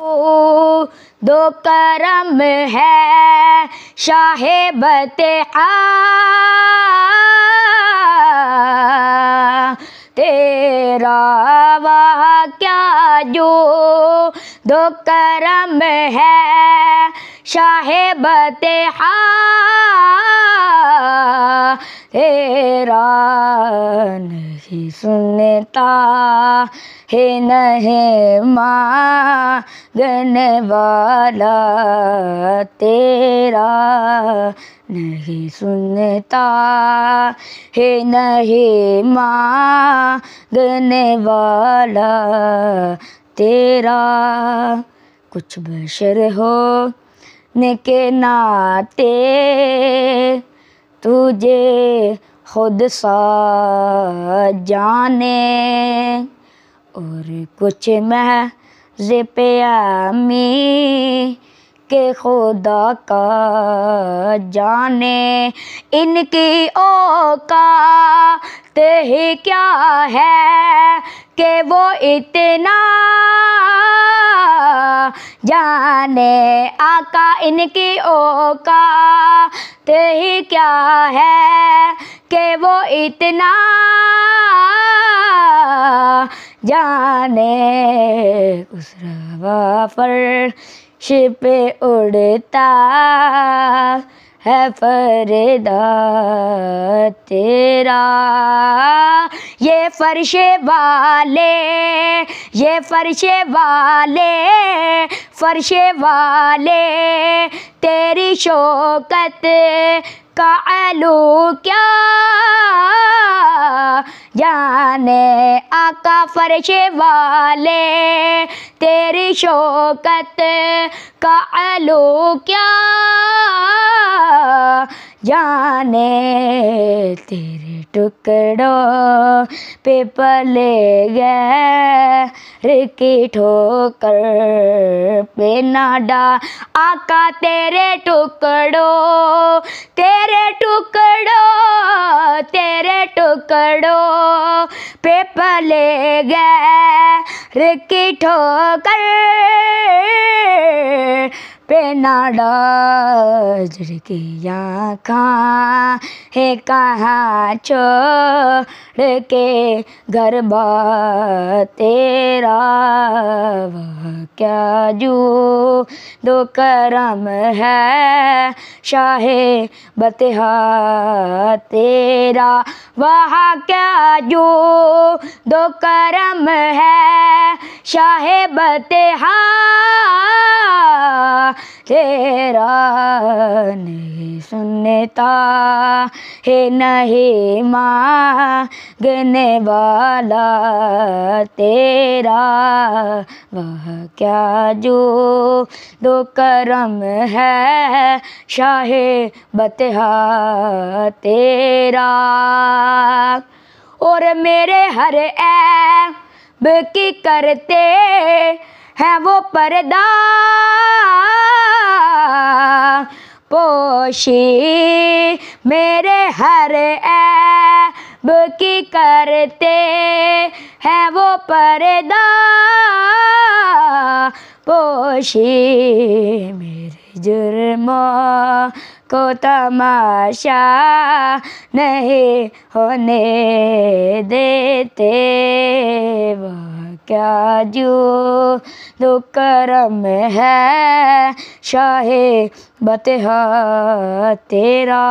दो करम है शाहेबत तेरा वाह क्या जो दो करम है शाहेबत आ तेरा नहीं सुनता न हे मांगने वाला तेरा नहीं सुनता हे न हे मांगने वाला तेरा कुछ बशर हो ने के नाते तुझे खुद सा जाने और कुछ मह जिपयामी के खुदा का जाने इनकी ते ही क्या है कि वो इतना जाने आका इनकी ते ही क्या है कि वो इतना जाने उस रवा फर्श उड़ता है फरदा तेरा ये फर्श वाले ये फर्श वाले फर्श वाले तेरी शौकत का आलू क्या जाने आका फर्श वाले तेरी शौकत का आलू क्या जाने तेरे टुकड़ों पे पले गिकी ठोकर पे नाडा आका तेरे टुकड़ों तेरे टुकड़ों तेरे टुकड़ों पे पले गिकी ठोकर पेनाडा झिड़किया कहाँ है कहाँ छोड़ के गरबा तेरा क्या जो दो करम है शाहे बतहा तेरा वह क्या जो दो करम है शाहे बतहा तेरा नहीं सुनता है नहीं मांगने वाला तेरा वह क्या जो दो करम है शाहे बतहा तेरा और मेरे हर ऐ की करते हैं वो पर्दा पोशी मेरे हर ऐब की करते हैं वो परदा पोशी मेरे जुर्म को तमाशा नहीं होने देते वो क्या जो दो करम है शाहे बतहा तेरा